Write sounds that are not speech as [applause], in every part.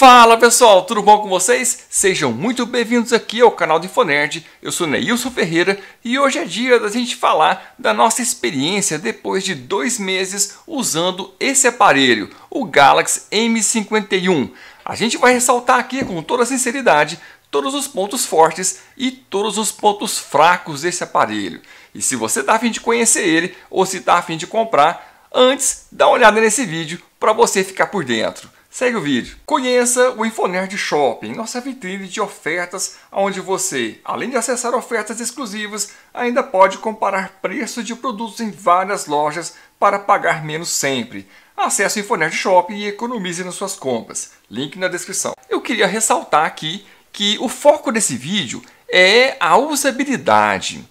Fala pessoal, tudo bom com vocês? Sejam muito bem-vindos aqui ao canal do Infonerd. Eu sou Neilson Ferreira e hoje é dia da gente falar da nossa experiência depois de dois meses usando esse aparelho, o Galaxy M51. A gente vai ressaltar aqui com toda sinceridade todos os pontos fortes e todos os pontos fracos desse aparelho. E se você está afim de conhecer ele ou se está afim de comprar, antes dá uma olhada nesse vídeo para você ficar por dentro. Segue o vídeo. Conheça o Infonerd Shopping, nossa vitrine de ofertas, onde você, além de acessar ofertas exclusivas, ainda pode comparar preços de produtos em várias lojas para pagar menos sempre. Acesse o Infonerd Shopping e economize nas suas compras. Link na descrição. Eu queria ressaltar aqui que o foco desse vídeo é a usabilidade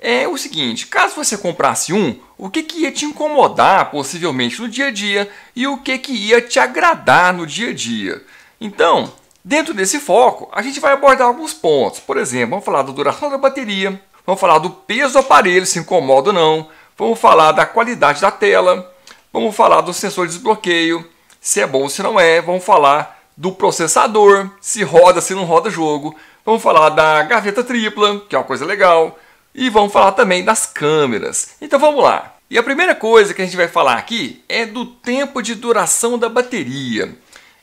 é o seguinte: caso você comprasse um, o que, que ia te incomodar possivelmente no dia a dia e o que, que ia te agradar no dia a dia. Então, dentro desse foco, a gente vai abordar alguns pontos. Por exemplo, vamos falar da duração da bateria, vamos falar do peso do aparelho, se incomoda ou não, vamos falar da qualidade da tela, vamos falar do sensor de desbloqueio, se é bom ou se não é, vamos falar do processador, se roda, se não roda jogo, vamos falar da gaveta tripla, que é uma coisa legal e vamos falar também das câmeras. Então vamos lá. E a primeira coisa que a gente vai falar aqui é do tempo de duração da bateria.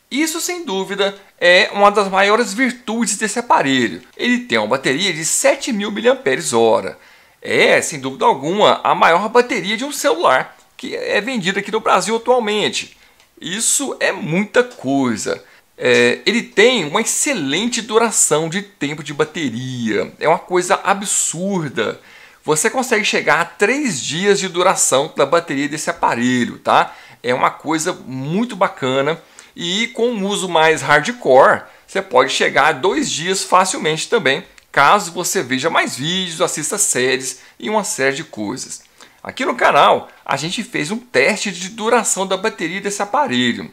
Isso, sem dúvida, é uma das maiores virtudes desse aparelho. Ele tem uma bateria de 7.000 mAh. É, sem dúvida alguma, a maior bateria de um celular que é vendido aqui no Brasil atualmente. Isso é muita coisa. É, ele tem uma excelente duração de tempo de bateria, é uma coisa absurda. Você consegue chegar a 3 dias de duração da bateria desse aparelho, tá? É uma coisa muito bacana e com um uso mais hardcore, você pode chegar a 2 dias facilmente também, caso você veja mais vídeos, assista séries e uma série de coisas. Aqui no canal, a gente fez um teste de duração da bateria desse aparelho.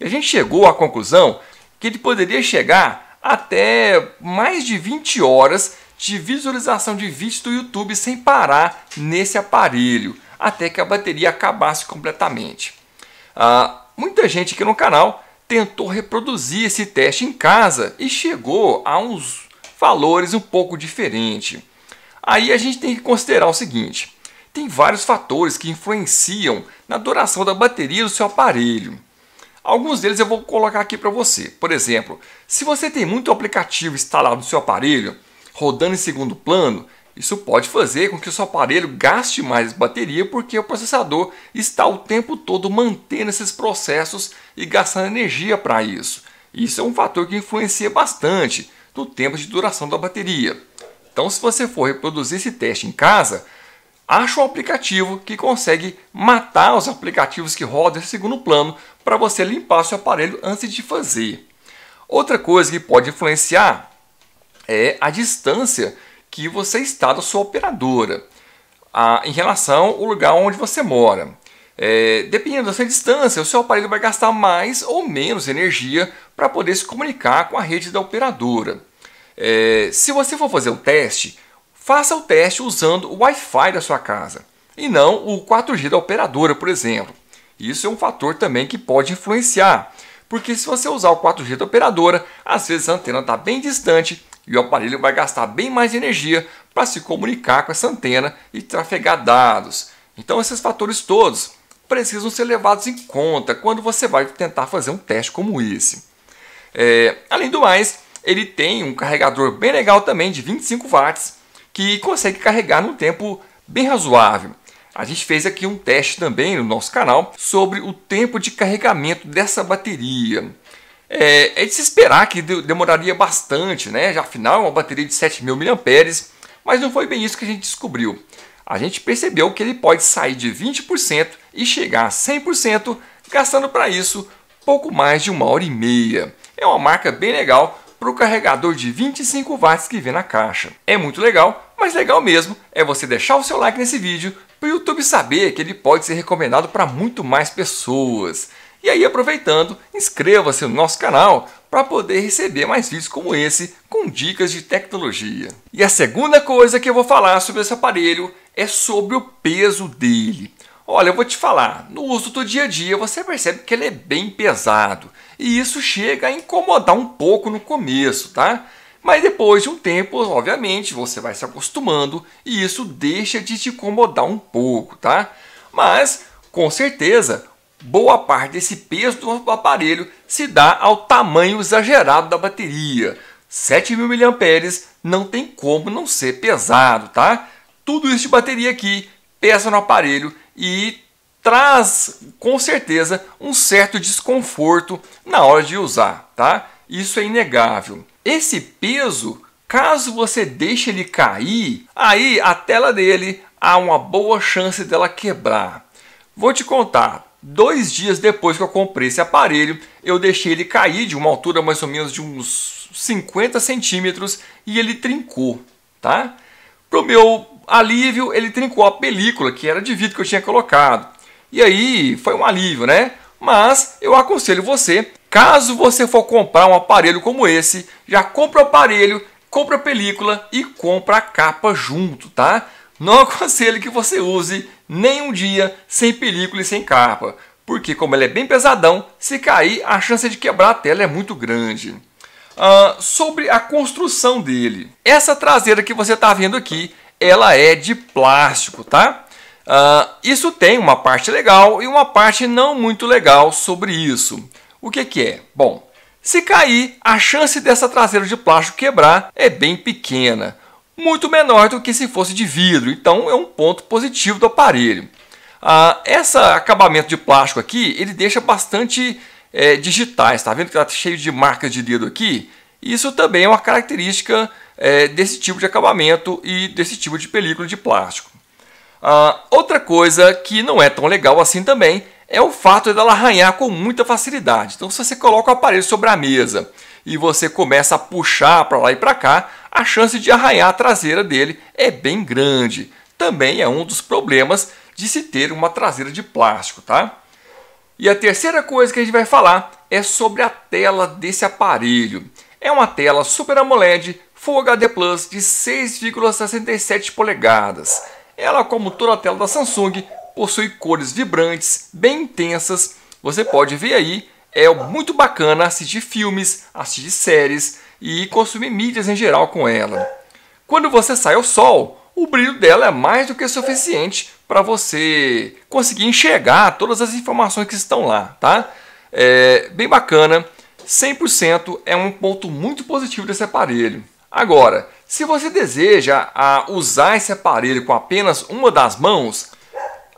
E a gente chegou à conclusão que ele poderia chegar até mais de 20 horas de visualização de vídeos do YouTube sem parar nesse aparelho, até que a bateria acabasse completamente. Ah, muita gente aqui no canal tentou reproduzir esse teste em casa e chegou a uns valores um pouco diferentes. Aí a gente tem que considerar o seguinte: tem vários fatores que influenciam na duração da bateria do seu aparelho. Alguns deles eu vou colocar aqui para você. Por exemplo, se você tem muito aplicativo instalado no seu aparelho, rodando em segundo plano, isso pode fazer com que o seu aparelho gaste mais bateria porque o processador está o tempo todo mantendo esses processos e gastando energia para isso. Isso é um fator que influencia bastante no tempo de duração da bateria. Então, se você for reproduzir esse teste em casa, acha um aplicativo que consegue matar os aplicativos que rodam esse segundo plano para você limpar seu aparelho antes de fazer. Outra coisa que pode influenciar é a distância que você está da sua operadora a, em relação ao lugar onde você mora. É, dependendo da sua distância, o seu aparelho vai gastar mais ou menos energia para poder se comunicar com a rede da operadora. É, se você for fazer um teste, faça o teste usando o Wi-Fi da sua casa e não o 4G da operadora, por exemplo. Isso é um fator também que pode influenciar, porque se você usar o 4G da operadora, às vezes a antena está bem distante e o aparelho vai gastar bem mais energia para se comunicar com essa antena e trafegar dados. Então, esses fatores todos precisam ser levados em conta quando você vai tentar fazer um teste como esse. É, além do mais, ele tem um carregador bem legal também de 25 watts que consegue carregar num tempo bem razoável. A gente fez aqui um teste também no nosso canal sobre o tempo de carregamento dessa bateria. É, é de se esperar que demoraria bastante, né? Já afinal, uma bateria de 7.000 mAh, mas não foi bem isso que a gente descobriu. A gente percebeu que ele pode sair de 20% e chegar a 100%, gastando para isso pouco mais de uma hora e meia. É uma marca bem legal para o carregador de 25 watts que vem na caixa. É muito legal, mas legal mesmo é você deixar o seu like nesse vídeo para o YouTube saber que ele pode ser recomendado para muito mais pessoas. E aí, aproveitando, inscreva-se no nosso canal para poder receber mais vídeos como esse com dicas de tecnologia. E a segunda coisa que eu vou falar sobre esse aparelho é sobre o peso dele. Olha, eu vou te falar, no uso do dia a dia você percebe que ele é bem pesado e isso chega a incomodar um pouco no começo, tá? Mas depois de um tempo, obviamente, você vai se acostumando e isso deixa de te incomodar um pouco, tá? Mas, com certeza, boa parte desse peso do aparelho se dá ao tamanho exagerado da bateria. 7.000 mAh não tem como não ser pesado, tá? Tudo isso de bateria aqui pesa no aparelho e traz com certeza um certo desconforto na hora de usar, tá? Isso é inegável. Esse peso, caso você deixe ele cair, aí a tela dele há uma boa chance dela quebrar. Vou te contar, dois dias depois que eu comprei esse aparelho, eu deixei ele cair de uma altura mais ou menos de uns 50 centímetros e ele trincou, tá? Pro meu alívio, ele trincou a película, que era de vidro que eu tinha colocado. E aí foi um alívio, né? Mas eu aconselho você, caso você for comprar um aparelho como esse, já compra o aparelho, compra a película e compra a capa junto, tá? Não [laughs] aconselho que você use nem um dia sem película e sem capa, porque como ele é bem pesadão, se cair a chance de quebrar a tela é muito grande. Ah, sobre a construção dele, essa traseira que você está vendo aqui ela é de plástico, tá? Uh, isso tem uma parte legal e uma parte não muito legal sobre isso. O que, que é? Bom, se cair, a chance dessa traseira de plástico quebrar é bem pequena, muito menor do que se fosse de vidro, então é um ponto positivo do aparelho. Ah, esse acabamento de plástico aqui, ele deixa bastante é, digitais, tá vendo que está cheio de marcas de dedo aqui? Isso também é uma característica é, desse tipo de acabamento e desse tipo de película de plástico. Ah, outra coisa que não é tão legal assim também é o fato dela arranhar com muita facilidade. Então, se você coloca o aparelho sobre a mesa e você começa a puxar para lá e para cá, a chance de arranhar a traseira dele é bem grande. Também é um dos problemas de se ter uma traseira de plástico, tá? E a terceira coisa que a gente vai falar é sobre a tela desse aparelho. É uma tela Super AMOLED Full HD Plus de 6,67 polegadas. Ela, como toda a tela da Samsung, possui cores vibrantes, bem intensas. Você pode ver aí, é muito bacana assistir filmes, assistir séries e consumir mídias em geral com ela. Quando você sai ao sol, o brilho dela é mais do que suficiente para você conseguir enxergar todas as informações que estão lá, tá? É bem bacana, 100% é um ponto muito positivo desse aparelho. Agora, se você deseja usar esse aparelho com apenas uma das mãos,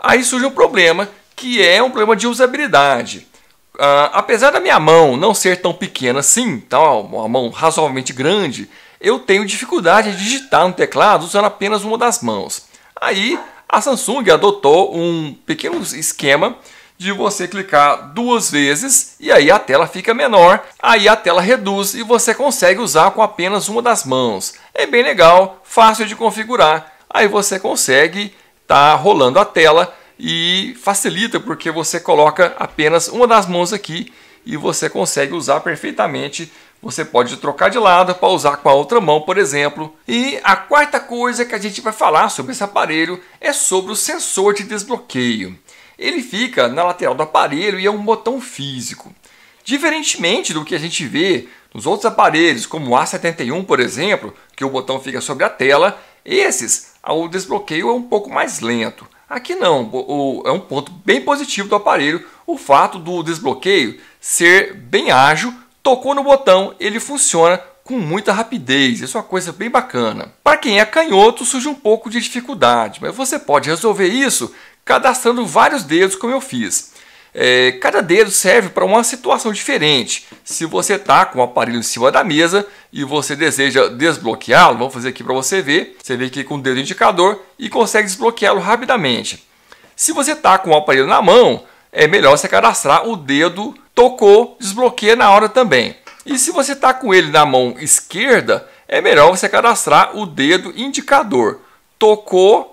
aí surge um problema que é um problema de usabilidade. Uh, apesar da minha mão não ser tão pequena assim, tá uma mão razoavelmente grande, eu tenho dificuldade de digitar no teclado usando apenas uma das mãos. Aí a Samsung adotou um pequeno esquema de você clicar duas vezes e aí a tela fica menor, aí a tela reduz e você consegue usar com apenas uma das mãos. É bem legal, fácil de configurar. Aí você consegue estar tá rolando a tela e facilita porque você coloca apenas uma das mãos aqui e você consegue usar perfeitamente. Você pode trocar de lado para usar com a outra mão, por exemplo. E a quarta coisa que a gente vai falar sobre esse aparelho é sobre o sensor de desbloqueio ele fica na lateral do aparelho e é um botão físico. Diferentemente do que a gente vê nos outros aparelhos, como o A71, por exemplo, que o botão fica sobre a tela, esses, ah, o desbloqueio é um pouco mais lento. Aqui não, é um ponto bem positivo do aparelho o fato do desbloqueio ser bem ágil, tocou no botão, ele funciona com muita rapidez. Isso é uma coisa bem bacana. Para quem é canhoto, surge um pouco de dificuldade, mas você pode resolver isso cadastrando vários dedos, como eu fiz. É, cada dedo serve para uma situação diferente. Se você está com o aparelho em cima da mesa e você deseja desbloqueá-lo, vamos fazer aqui para você ver. Você vê aqui com o dedo indicador e consegue desbloqueá-lo rapidamente. Se você está com o aparelho na mão, é melhor você cadastrar o dedo, tocou, desbloqueia na hora também. E se você está com ele na mão esquerda, é melhor você cadastrar o dedo indicador. Tocou,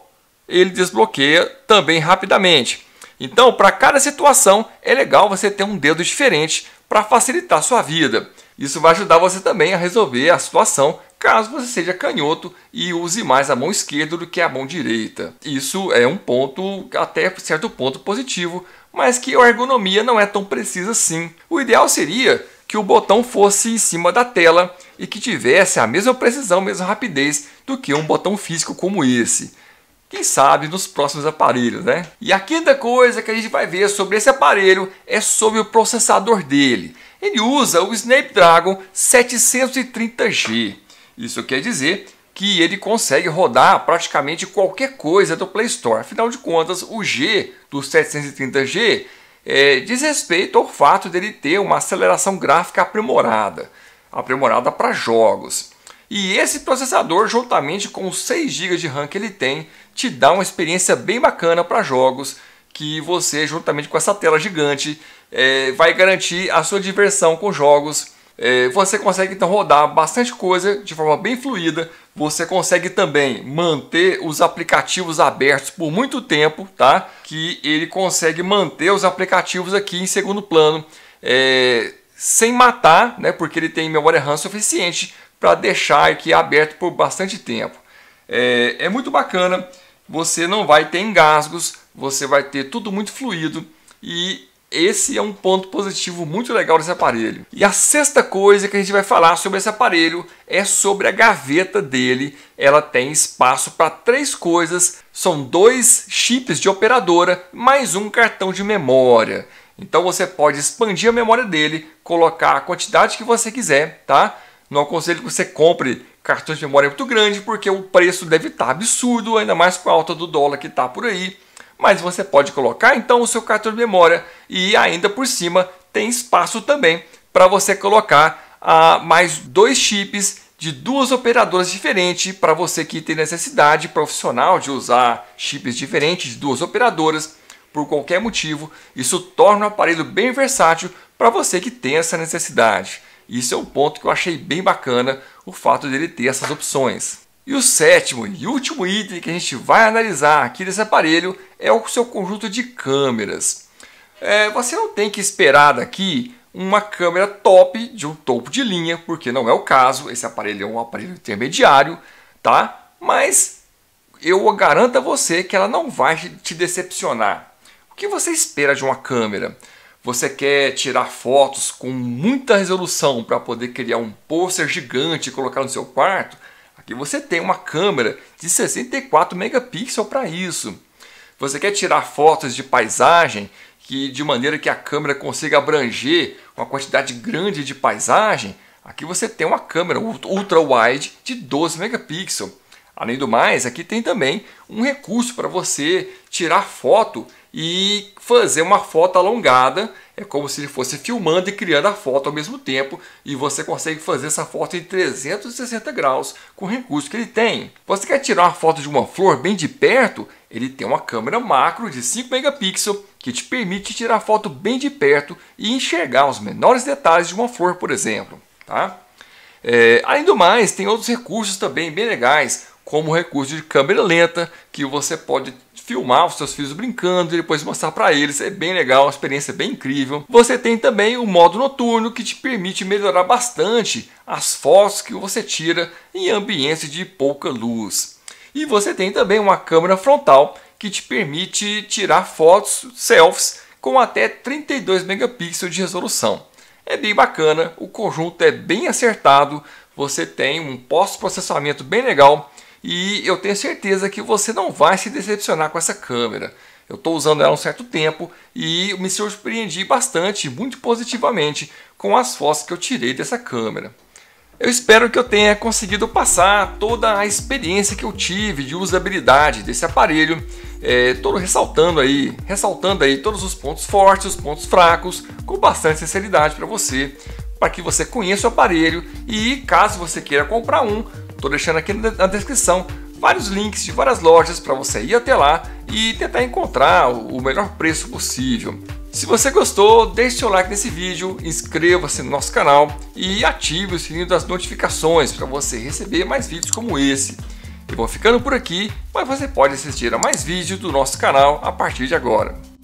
ele desbloqueia também rapidamente. Então, para cada situação, é legal você ter um dedo diferente para facilitar a sua vida. Isso vai ajudar você também a resolver a situação caso você seja canhoto e use mais a mão esquerda do que a mão direita. Isso é um ponto, até certo ponto, positivo, mas que a ergonomia não é tão precisa assim. O ideal seria que o botão fosse em cima da tela e que tivesse a mesma precisão, a mesma rapidez do que um botão físico como esse quem sabe nos próximos aparelhos, né? E a quinta coisa que a gente vai ver sobre esse aparelho é sobre o processador dele. Ele usa o Snapdragon 730G. Isso quer dizer que ele consegue rodar praticamente qualquer coisa do Play Store. Afinal de contas, o G do 730G é, diz respeito ao fato dele ter uma aceleração gráfica aprimorada aprimorada para jogos. E esse processador, juntamente com os 6 GB de RAM que ele tem, te dá uma experiência bem bacana para jogos que você, juntamente com essa tela gigante, é, vai garantir a sua diversão com jogos. É, você consegue então rodar bastante coisa de forma bem fluida. Você consegue também manter os aplicativos abertos por muito tempo, tá? Que ele consegue manter os aplicativos aqui em segundo plano. É, sem matar, né? Porque ele tem memória RAM suficiente para deixar aqui aberto por bastante tempo. É, é, muito bacana, você não vai ter engasgos, você vai ter tudo muito fluido e esse é um ponto positivo muito legal desse aparelho. E a sexta coisa que a gente vai falar sobre esse aparelho é sobre a gaveta dele. Ela tem espaço para três coisas, são dois chips de operadora mais um cartão de memória. Então você pode expandir a memória dele, colocar a quantidade que você quiser, tá? Não aconselho que você compre cartões de memória muito grandes, porque o preço deve estar tá absurdo, ainda mais com a alta do dólar que está por aí. Mas você pode colocar então o seu cartão de memória e ainda por cima tem espaço também para você colocar ah, mais dois chips de duas operadoras diferentes para você que tem necessidade profissional de usar chips diferentes de duas operadoras por qualquer motivo. Isso torna o aparelho bem versátil para você que tem essa necessidade. Isso é um ponto que eu achei bem bacana, o fato dele ter essas opções. E o sétimo e último item que a gente vai analisar aqui desse aparelho é o seu conjunto de câmeras. É, você não tem que esperar daqui uma câmera top de um topo de linha, porque não é o caso, esse aparelho é um aparelho intermediário, tá? Mas eu garanto a você que ela não vai te decepcionar. O que você espera de uma câmera? Você quer tirar fotos com muita resolução para poder criar um pôster gigante e colocar no seu quarto? Aqui você tem uma câmera de 64 megapixels para isso. Você quer tirar fotos de paisagem que de maneira que a câmera consiga abranger uma quantidade grande de paisagem? Aqui você tem uma câmera ultra wide de 12 megapixels. Além do mais, aqui tem também um recurso para você tirar foto e fazer uma foto alongada. É como se ele fosse filmando e criando a foto ao mesmo tempo, e você consegue fazer essa foto em 360 graus com o recurso que ele tem. Você quer tirar uma foto de uma flor bem de perto? Ele tem uma câmera macro de 5 megapixels que te permite tirar foto bem de perto e enxergar os menores detalhes de uma flor, por exemplo. Tá? É, além do mais, tem outros recursos também bem legais, como recurso de câmera lenta que você pode filmar os seus filhos brincando e depois mostrar para eles. É bem legal, uma experiência bem incrível. Você tem também o modo noturno que te permite melhorar bastante as fotos que você tira em ambientes de pouca luz. E você tem também uma câmera frontal que te permite tirar fotos selfies com até 32 megapixels de resolução. É bem bacana, o conjunto é bem acertado, você tem um pós-processamento bem legal e eu tenho certeza que você não vai se decepcionar com essa câmera. Eu estou usando ela há um certo tempo e me surpreendi bastante, muito positivamente, com as fotos que eu tirei dessa câmera. Eu espero que eu tenha conseguido passar toda a experiência que eu tive de usabilidade desse aparelho, é, todo ressaltando aí, ressaltando aí todos os pontos fortes, os pontos fracos, com bastante sinceridade para você, para que você conheça o aparelho e caso você queira comprar um, Tô deixando aqui na descrição vários links de várias lojas para você ir até lá e tentar encontrar o melhor preço possível. Se você gostou, deixe seu like nesse vídeo, inscreva-se no nosso canal e ative o sininho das notificações para você receber mais vídeos como esse. Eu vou ficando por aqui, mas você pode assistir a mais vídeos do nosso canal a partir de agora.